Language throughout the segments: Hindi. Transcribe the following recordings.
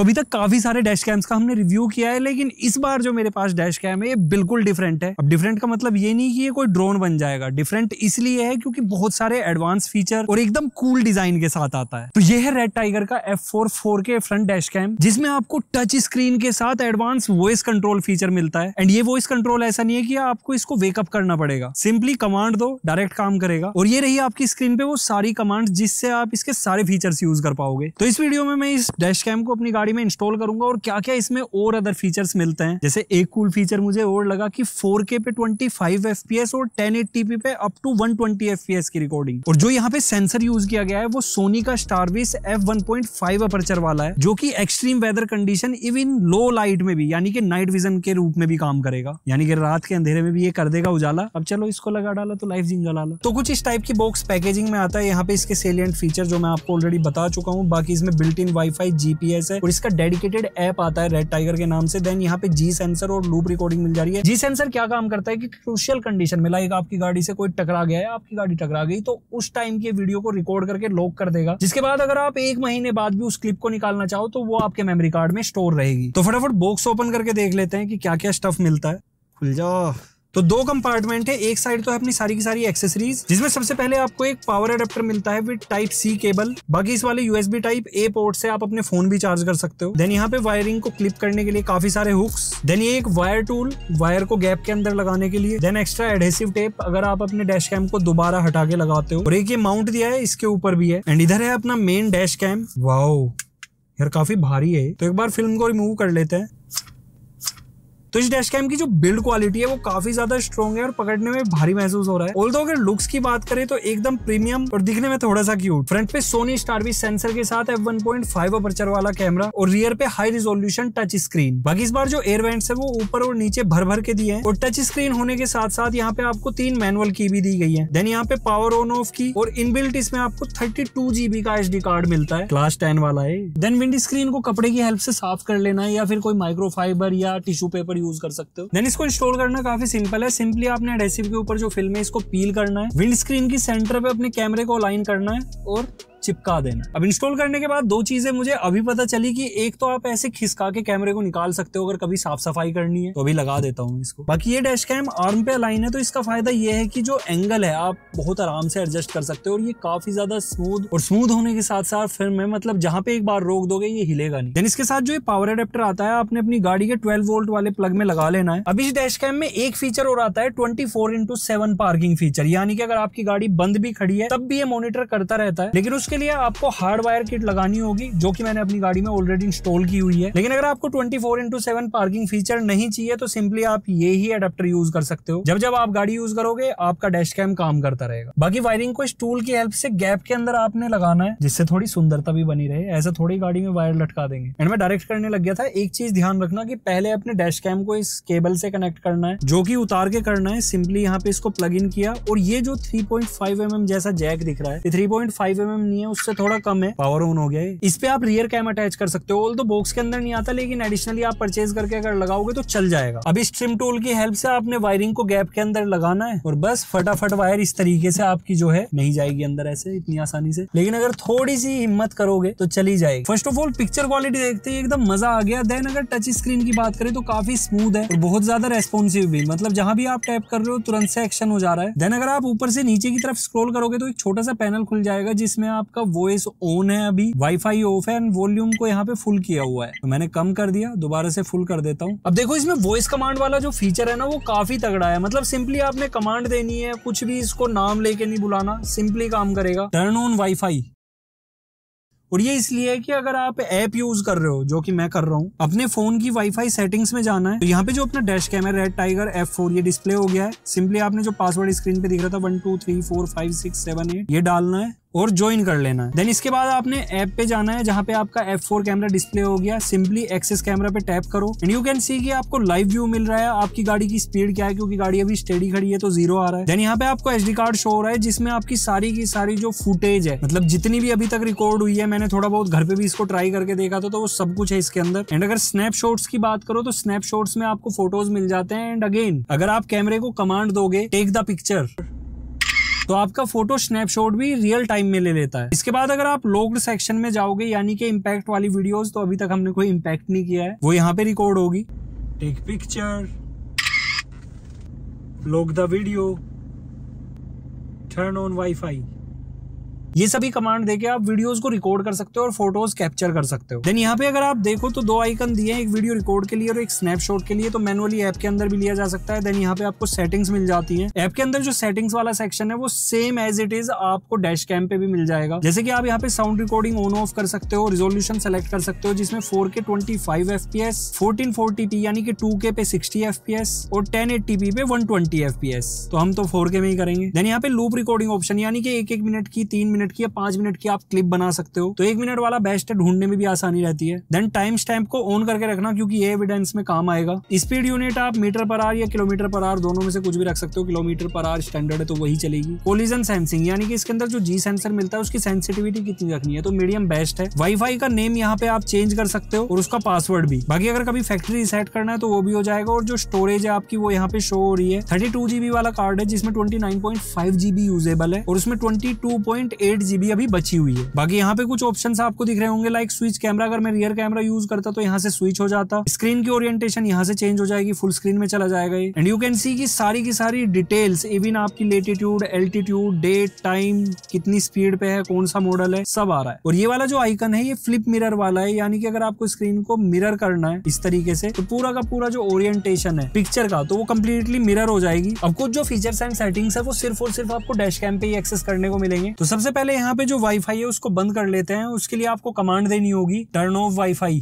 तो अभी तक काफी सारे डैश कैम्स का हमने रिव्यू किया है लेकिन इस बार जो मेरे पास डैश कैम है ये बिल्कुल डिफरेंट है अब डिफरेंट का मतलब ये नहीं कि ये कोई ड्रोन बन जाएगा डिफरेंट इसलिए है क्योंकि बहुत सारे एडवांस फीचर और एकदम कूल डिजाइन के साथ आता है तो ये है रेड टाइगर का एफ फोर फोर के फ्रंट डैश कैम जिसमें आपको टच स्क्रीन के साथ एडवांस वॉइस कंट्रोल फीचर मिलता है एंड ये वॉइस कंट्रोल ऐसा नहीं है कि आपको इसको वेकअप करना पड़ेगा सिंपली कमांड दो डायरेक्ट काम करेगा और ये रही आपकी स्क्रीन पे वो सारी कमांड जिससे आप इसके सारे फीचर्स यूज कर पाओगे तो इस वीडियो में मैं इस डैश कैम को अपनी गाड़ी गाड़ी में इंस्टॉल करूंगा और क्या क्या इसमें और अदर फीचर्स मिलते हैं जैसे एक कूल फीचर मुझे और लगा कि 4K पे 25 FPS और 1080p पे अप टू 120 FPS की रिकॉर्डिंग और जो यहाँ पे सेंसर यूज किया गया है वो सोनी का स्टारविस एफ वन अपर्चर वाला है जो कि extreme weather condition even low light में भी यानी कि नाइट विजन के रूप में भी काम करेगा यानी कि रात के अंधेरे में भी ये कर देगा उजाला अब चलो इसको लगा डाला तो लाइफ जिंग डाला तो कुछ इस टाइप की बॉक्स पैकेजिंग में आता है यहाँ पे इसके सेलियंट फीचर जो मैं आपको ऑलरेडी बता चुका हूँ बाकी इसमें बिल्ट इन वाईफाई जीपीएस है और इस इसका डेडिकेटेड ऐप आता है रेड टाइगर के नाम से देन यहाँ पे जी सेंसर और लूप रिकॉर्डिंग मिल जा रही है जी सेंसर क्या काम करता है कि क्रूशियल कंडीशन में लाइक आपकी गाड़ी से कोई टकरा गया है आपकी गाड़ी टकरा गई तो उस टाइम की वीडियो को रिकॉर्ड करके लॉक कर देगा जिसके बाद अगर आप एक महीने बाद भी उस क्लिप को निकालना चाहो तो वो आपके मेमोरी कार्ड में स्टोर रहेगी तो फटाफट बॉक्स ओपन करके देख लेते हैं कि क्या क्या स्टफ मिलता है खुल जाओ तो दो कंपार्टमेंट है एक साइड तो है अपनी सारी की सारी एक्सेसरीज जिसमें सबसे पहले आपको एक पावर एडेप्टर मिलता है विद टाइप सी केबल बाकी इस वाले यूएसबी टाइप ए पोर्ट से आप अपने फोन भी चार्ज कर सकते हो देन यहाँ पे वायरिंग को क्लिप करने के लिए काफी सारे हुक्स देन ये एक वायर टूल वायर को गैप के अंदर लगाने के लिए देन एक्स्ट्रा एडहेसिव टेप अगर आप अपने डैश कैम को दोबारा हटा के लगाते हो और एक ये माउंट दिया है इसके ऊपर भी है एंड इधर है अपना मेन डैश कैम वाओ यार काफी भारी है तो एक बार फिल्म को रिमूव कर लेते हैं तो इस डैश कैम की जो बिल्ड क्वालिटी है वो काफी ज्यादा स्ट्रॉन्ग है और पकड़ने में भारी महसूस हो रहा है ऑल अगर लुक्स की बात करें तो एकदम प्रीमियम और दिखने में थोड़ा सा क्यूट फ्रंट पे सोनी स्टारबी सेंसर के साथ एफ वन पॉइंट फाइव वाला कैमरा और रियर पे हाई रिजोल्यूशन टच स्क्रीन बाकी इस बार जो एयर वेंट्स है वो ऊपर और नीचे भर भर के दिए हैं और टच स्क्रीन होने के साथ साथ यहाँ पे आपको तीन मैनुअल की भी दी गई है देन यहाँ पे पावर ऑन ऑफ की और इनबिल्ट इसमें आपको थर्टी टू जीबी का एच कार्ड मिलता है क्लास टेन वाला है देन विंड स्क्रीन को कपड़े की हेल्प से साफ कर लेना है या फिर कोई माइक्रोफाइबर या टिश्यू पेपर यूज कर सकते हो देन इसको इंस्टॉल करना काफी सिंपल है सिंपली आपने एडेसिव के ऊपर जो फिल्म है इसको पील करना है विंड स्क्रीन की सेंटर पे अपने कैमरे को अलाइन करना है और चिपका देना अब इंस्टॉल करने के बाद दो चीजें मुझे अभी पता चली कि एक तो आप ऐसे खिसका के कैमरे को निकाल सकते हो अगर कभी साफ सफाई करनी है तो अभी लगा देता हूँ इसको बाकी ये डैश कैम आर्म पे अलाइन है तो इसका फायदा ये है कि जो एंगल है आप बहुत आराम से एडजस्ट कर सकते हो और ये काफी ज्यादा स्मूथ और स्मूथ होने के साथ साथ फिल्म है मतलब जहाँ पे एक बार रोक दोगे ये हिलेगा नहीं देन इसके साथ जो ये पावर एडेप्टर आता है आपने अपनी गाड़ी के ट्वेल्व वोल्ट वाले प्लग में लगा लेना है अभी इस डैश कैम में एक फीचर और आता है twenty four into seven parking feature यानी कि अगर आपकी गाड़ी बंद भी खड़ी है तब भी ये मॉनिटर करता रहता है लेकिन उस इसके लिए आपको हार्ड वायर किट लगानी होगी जो कि मैंने अपनी गाड़ी में ऑलरेडी इंस्टॉल की हुई है लेकिन अगर आपको twenty four into seven parking feature नहीं चाहिए तो सिंपली आप ये ही अडेप्टर यूज कर सकते हो जब जब आप गाड़ी यूज करोगे आपका डैश कैम काम करता रहेगा बाकी वायरिंग को इस टूल की हेल्प से गैप के अंदर आपने लगाना है जिससे थोड़ी सुंदरता भी बनी रहे ऐसे थोड़ी गाड़ी में वायर लटका देंगे एंड मैं डायरेक्ट करने लग गया था एक चीज ध्यान रखना की पहले अपने डैश कैम को इस केबल से कनेक्ट करना है जो की उतार के करना है सिंपली यहाँ पे इसको प्लग इन किया और ये जो थ्री पॉइंट mm जैसा जैक दिख रहा है थ्री पॉइंट mm नहीं नहीं है उससे थोड़ा कम है पावर ऑन हो गया है इस पे आप रियर कैम अटैच कर सकते हो ऑल तो बॉक्स के अंदर नहीं आता लेकिन एडिशनली आप परचेज करके अगर लगाओगे तो चल जाएगा अब इस ट्रिम टूल की हेल्प से आपने वायरिंग को गैप के अंदर लगाना है और बस फटाफट वायर इस तरीके से आपकी जो है नहीं जाएगी अंदर ऐसे इतनी आसानी से लेकिन अगर थोड़ी सी हिम्मत करोगे तो चली जाएगी first of all picture quality देखते ही एकदम मजा आ गया देन अगर टच स्क्रीन की बात करें तो काफी स्मूथ है और बहुत ज्यादा रेस्पॉन्सिव भी मतलब जहां भी आप टाइप कर रहे हो तुरंत से एक्शन हो जा रहा है देन अगर आप ऊपर से नीचे की तरफ स्क्रोल करोगे तो एक छोटा सा पैनल खुल जाएगा जिसमें आप आपका वॉइस ऑन है अभी वाईफाई ऑफ है एंड वॉल्यूम को यहाँ पे फुल किया हुआ है तो मैंने कम कर दिया दोबारा से फुल कर देता हूँ अब देखो इसमें वॉइस कमांड वाला जो फीचर है ना वो काफी तगड़ा है मतलब सिंपली आपने कमांड देनी है कुछ भी इसको नाम लेके नहीं बुलाना सिंपली काम करेगा टर्न ऑन वाई और ये इसलिए है कि अगर आप ऐप यूज कर रहे हो जो कि मैं कर रहा हूँ अपने फोन की वाईफाई सेटिंग्स में जाना है तो यहाँ पे जो अपना dash camera red tiger F four ये डिस्प्ले हो गया है सिंपली आपने जो पासवर्ड स्क्रीन पे दिख रहा था one two three four five six seven eight ये डालना है और ज्वाइन कर लेना है देन इसके बाद आपने ऐप पे जाना है जहाँ पे आपका F4 कैमरा डिस्प्ले हो गया सिंपली एक्सेस कैमरा पे टैप करो एंड यू कैन सी कि आपको लाइव व्यू मिल रहा है आपकी गाड़ी की स्पीड क्या है क्योंकि गाड़ी अभी स्टेडी खड़ी है तो जीरो आ रहा है देन यहाँ पे आपको एच कार्ड शो हो रहा है जिसमें आपकी सारी की सारी जो फुटेज है मतलब जितनी भी अभी तक रिकॉर्ड हुई है मैंने थोड़ा बहुत घर पे भी इसको ट्राई करके देखा था तो वो सब कुछ है इसके अंदर एंड अगर स्नैप की बात करो तो स्नैप में आपको फोटोज मिल जाते हैं एंड अगेन अगर आप कैमरे को कमांड दोगे टेक द पिक्चर तो आपका फोटो स्नैपशॉट भी रियल टाइम में ले लेता है इसके बाद अगर आप लोग सेक्शन में जाओगे यानी कि इम्पैक्ट वाली वीडियोज तो अभी तक हमने कोई इम्पैक्ट नहीं किया है वो यहाँ पे रिकॉर्ड होगी take picture lock the video turn on wifi ये सभी कमांड देके आप वीडियोस को रिकॉर्ड कर सकते हो और फोटोज कैप्चर कर सकते हो देन यहाँ पे अगर आप देखो तो दो आइकन दिए हैं एक वीडियो रिकॉर्ड के लिए और एक स्नैपशॉट के लिए तो मैनुअली ऐप के अंदर भी लिया जा सकता है देन यहाँ पे आपको सेटिंग्स मिल जाती है ऐप के अंदर जो सेटिंग्स वाला सेक्शन है वो सेम एज इट इज आपको डैश कैम पे भी मिल जाएगा जैसे कि आप यहाँ पे साउंड रिकॉर्डिंग ऑन ऑफ कर सकते हो रिजोल्यूशन सेलेक्ट कर सकते हो जिसमें four K twenty five F P S fourteen forty P यानी कि टू के पे सिक्सटी एफ पी एस और टेन एट्टी पी पे one twenty F P S तो हम तो फोर के में ही करेंगे देन यहाँ पे लूप रिकॉर्डिंग ऑप्शन यानी कि एक एक मिनट की तीन मिनट की या पांच मिनट की आप क्लिप बना सकते हो तो एक मिनट वाला बेस्ट है ढूंढने में भी आसानी रहती है देन टाइम स्टैम्प को ऑन करके रखना क्योंकि ये एविडेंस में काम आएगा स्पीड यूनिट आप मीटर पर आर या किलोमीटर पर आर दोनों में से कुछ भी रख सकते हो किलोमीटर पर आर स्टैंडर्ड है तो वही चलेगी कोलिजन सेंसिंग यानी कि इसके अंदर जो जी सेंसर मिलता है उसकी सेंसिटिविटी कितनी रखनी है तो मीडियम बेस्ट है वाईफाई का नेम यहाँ पे आप चेंज कर सकते हो और उसका पासवर्ड भी बाकी अगर कभी फैक्ट्री रिसेट करना है तो वो भी हो जाएगा और जो स्टोरेज है आपकी वो यहाँ पे शो हो रही है थर्टी वाला कार्ड है जिसमें ट्वेंटी यूजेबल है और उसमें ट्वेंटी एट जीबी अभी बची हुई है बाकी यहाँ पे कुछ ऑप्शन आपको दिख रहे होंगे लाइक स्विच कैमरा अगर मैं रियर कैमरा यूज करता तो यहाँ से स्विच हो जाता स्क्रीन की ओरिएंटेशन यहाँ से चेंज हो जाएगी फुल स्क्रीन में चला जाएगा एंड यू कैन सी की सारी की सारी डिटेल्स इवन आपकी लेटीट्यूड एल्टीट्यूड डेट टाइम कितनी स्पीड पे है कौन सा मॉडल है सब आ रहा है और ये वाला जो आइकन है ये फ्लिप मिरर वाला है यानी कि अगर आपको स्क्रीन को मिरर करना है इस तरीके से तो पूरा का पूरा जो ओरिएंटेशन है पिक्चर का तो वो कम्प्लीटली मिरर हो जाएगी अब कुछ जो फीचर्स एंड सेटिंग्स है वो सिर्फ और सिर्फ आपको डैश कैम पे ही एक्सेस करने को मिलेंगे तो सबसे पहले यहाँ पे जो वाईफाई है उसको बंद कर लेते हैं उसके लिए आपको कमांड देनी होगी टर्न ऑफ वाईफाई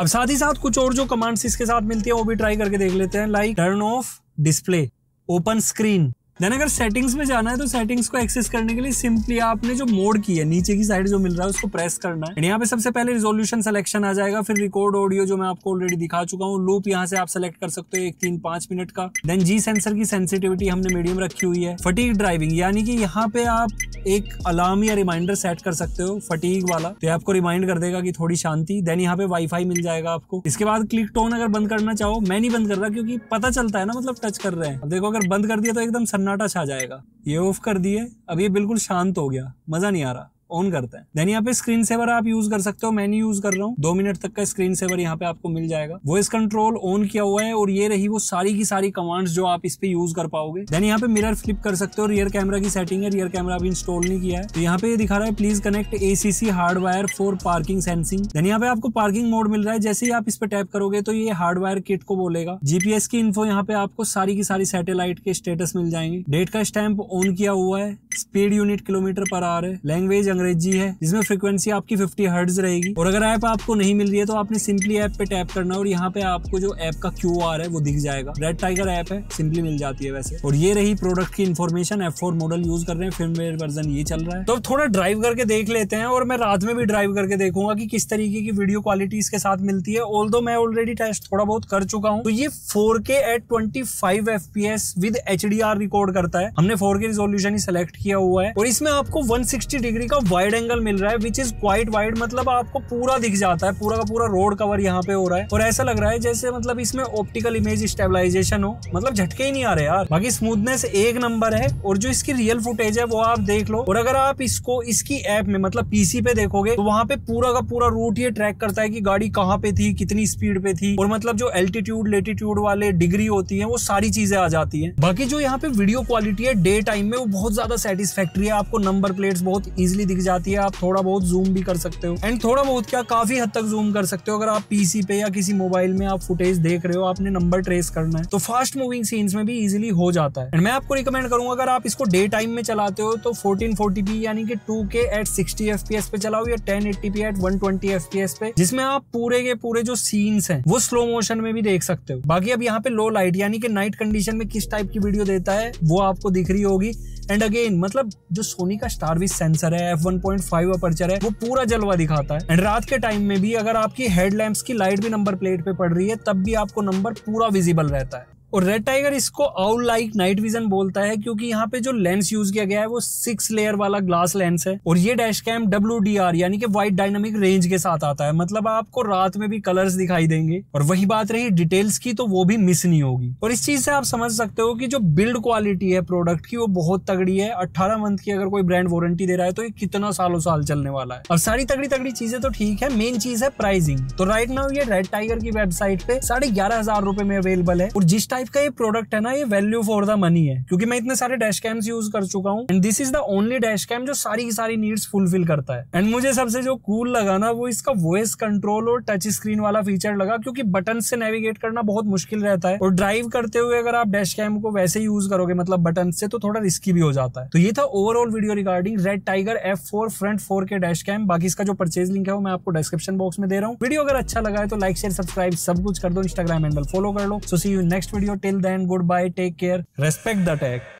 अब साथ ही साथ कुछ और जो कमांड्स इसके साथ मिलती है वो भी ट्राई करके देख लेते हैं like turn off display open screen then अगर सेटिंग्स में जाना है तो सेटिंग्स को एक्सेस करने के लिए सिंपली आपने जो मोड की है नीचे की साइड जो मिल रहा है उसको प्रेस करना है यहाँ पे सबसे पहले रिजोल्यूशन सिलेक्शन आ जाएगा फिर रिकॉर्ड ऑडियो जो मैं आपको ऑलरेडी दिखा चुका हूँ लूप यहाँ से आप सेलेक्ट कर सकते हो एक तीन पांच मिनट का देन जी सेंसर की सेंसिटिविटी हमने मीडियम रखी हुई है फटीक ड्राइविंग यानी कि यहाँ पे आप एक अलार्म या रिमाइंडर सेट कर सकते हो फटीक वाला तो आपको रिमाइंड कर देगा की थोड़ी शांति देन यहाँ पे वाई मिल जाएगा आपको इसके बाद क्लिक टोन अगर बंद करना चाहो मैं नहीं बंद कर रहा क्योंकि पता चलता है ना मतलब टच कर रहे हैं देखो अगर बंद कर दिया तो एकदम सन्नाटा छा जाएगा ये ऑफ कर दिए अब ये बिल्कुल शांत हो गया मज़ा नहीं आ रहा ऑन करते हैं देन यहाँ पे स्क्रीन सेवर आप यूज कर सकते हो मैं नहीं यूज कर रहा हूँ दो मिनट तक का स्क्रीन सेवर यहाँ पे आपको मिल जाएगा वॉइस कंट्रोल ऑन किया हुआ है और ये रही वो सारी की सारी कमांड्स जो आप इस पे यूज कर पाओगे देन यहाँ पे मिरर फ्लिप कर सकते हो रियर कैमरा की सेटिंग है रियर कैमरा अभी इंस्टॉल नहीं किया है तो यहाँ पे दिखा रहा है please connect a hard hardwire for parking sensing then यहाँ पे आपको पार्किंग मोड मिल रहा है जैसे ही आप इस पे टैप करोगे तो ये हार्डवायर किट को बोलेगा जीपीएस की इन्फो यहाँ पे आपको सारी की सारी सैटेलाइट के स्टेटस मिल जाएंगे डेट का स्टैम्प ऑन किया हुआ है स्पीड यूनिट किलोमीटर पर रहा है लैंग्वेज अंग्रेजी है जिसमें फ्रिक्वेंसी आपकी फिफ्टी हर्ड्स रहेगी और अगर ऐप आपको नहीं मिल रही है तो आपने सिंपली ऐप पे टैप करना और यहाँ पे आपको जो ऐप का क्यू है वो दिख जाएगा रेड टाइगर ऐप है सिंपली मिल जाती है वैसे और ये रही प्रोडक्ट की इन्फॉर्मेशन एफ मॉडल यूज कर रहे हैं फिल्म वर्जन ये चल रहा है तो थोड़ा ड्राइव करके देख लेते हैं और मैं रात में भी ड्राइव करके देखूंगा कि किस तरीके की वीडियो क्वालिटी इसके साथ मिलती है ऑल मैं ऑलरेडी टेस्ट थोड़ा बहुत कर चुका हूँ तो ये four K at twenty five F P S with H D R record करता है हमने फोर के रिजोल्यूशन ही सिलेक्ट किया हुआ है और इसमें आपको वन सिक्सटी डिग्री का वाइड मतलब एंगल मिल रहा है विच इज क्वाइट वाइड मतलब आपको पूरा दिख जाता है पूरा का पूरा रोड कवर यहाँ पे हो रहा है और ऐसा लग रहा है जैसे मतलब इसमें ऑप्टिकल इमेज स्टेबिलाईजेशन हो मतलब झटके ही नहीं आ रहे यार बाकी स्मूथनेस एक नंबर है और जो इसकी रियल फुटेज है वो आप देख लो और अगर आप इसको इसकी ऐप में मतलब पीसी पे देखोगे तो वहाँ पे पूरा का पूरा रूट ये ट्रैक करता है कि गाड़ी कहाँ पे थी कितनी स्पीड पे थी और मतलब जो एल्टीट्यूड लेटीट्यूड वाले डिग्री होती है वो सारी चीजें आ जाती है बाकी जो यहाँ पे वीडियो क्वालिटी है डे टाइम में वो बहुत ज्यादा सेटिस्फेक्ट्री है आपको नंबर प्लेट्स बहुत इजिली दिख जाती है आप थोड़ा बहुत जूम भी कर सकते हो एंड थोड़ा बहुत क्या काफी हद तक जूम कर सकते हो अगर आप पीसी पे या किसी मोबाइल में आप फुटेज देख रहे हो आपने नंबर ट्रेस करना है तो फास्ट मूविंग सीन्स में भी इजिली हो जाता है एंड मैं आपको रिकमेंड करूंगा अगर आप इसको डे टाइम में चलाते हो तो फोर्टीन यानी कि टू के एट सिक्सटी एफ पे चलाओ या ten eight one twenty F पे जिसमें आप पूरे के पूरे जो सीन्स है वो स्लो मोशन में भी देख सकते हो बाकी अब यहाँ पे लो लाइट यानी कि नाइट कंडीशन में किस टाइप की वीडियो देता है वो आपको दिख रही होगी एंड अगेन मतलब जो सोनी का स्टार भी सेंसर है F one point five aperture है वो पूरा जलवा दिखाता है एंड रात के टाइम में भी अगर आपकी हेडलैम्प की लाइट भी नंबर प्लेट पे पड़ रही है तब भी आपको नंबर पूरा विजिबल रहता है और रेड टाइगर इसको आउट लाइक नाइट विजन बोलता है क्योंकि यहाँ पे जो लेंस यूज किया गया है वो सिक्स लेयर वाला ग्लास लेंस है और ये डैश कैम डब्ल्यू यानी कि वाइट डायनामिक रेंज के साथ आता है मतलब आपको रात में भी कलर्स दिखाई देंगे और वही बात रही डिटेल्स की तो वो भी मिस नहीं होगी और इस चीज से आप समझ सकते हो कि जो बिल्ड क्वालिटी है प्रोडक्ट की वो बहुत तगड़ी है अट्ठारह मंथ की अगर कोई ब्रांड वारंटी दे रहा है तो ये कितना सालों साल चलने वाला है और सारी तगड़ी तगड़ी चीजें तो ठीक है मेन चीज है प्राइसिंग तो राइट नाउ ये रेड टाइगर की वेबसाइट पे साढ़े ग्यारह हजार रुपए में अवेलेबल है और जिस टाइप का ये प्रोडक्ट है ना ये वैल्यू फॉर द मनी है क्योंकि मैं इतने सारे डैश कैम्स यूज कर चुका हूँ and this is the only dash cam जो सारी की सारी नीड्स फुलफिल करता है एंड मुझे सबसे जो कूल लगा ना वो इसका वॉइस कंट्रोल और टच स्क्रीन वाला फीचर लगा क्योंकि बटन से नेविगेट करना बहुत मुश्किल रहता है और ड्राइव करते हुए अगर आप डैश कैम को वैसे यूज करोगे मतलब बटन से तो थोड़ा रिस्की भी हो जाता है तो ये था overall video regarding red tiger F four front four K dash cam बाकी इसका जो परचेज लिंक है वो मैं आपको डिस्क्रिप्शन बॉक्स में दे रहा हूँ वीडियो अगर अच्छा लगा है तो लाइक शेयर सब्सक्राइब सब कुछ कर दो इंस्टाग्राम हैंडल फॉलो कर लो so see you next video video till then. Goodbye. Take care. Respect the tech.